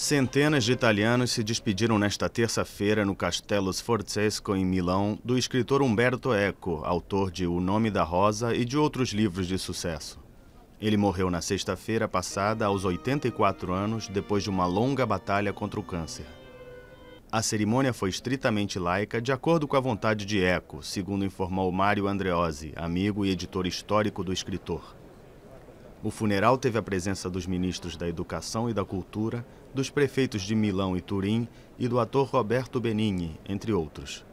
Centenas de italianos se despediram nesta terça-feira no Castelo Sforzesco, em Milão, do escritor Umberto Eco, autor de O Nome da Rosa e de outros livros de sucesso. Ele morreu na sexta-feira passada, aos 84 anos, depois de uma longa batalha contra o câncer. A cerimônia foi estritamente laica, de acordo com a vontade de Eco, segundo informou Mário Andreozzi, amigo e editor histórico do escritor. O funeral teve a presença dos ministros da Educação e da Cultura, dos prefeitos de Milão e Turim e do ator Roberto Benigni, entre outros.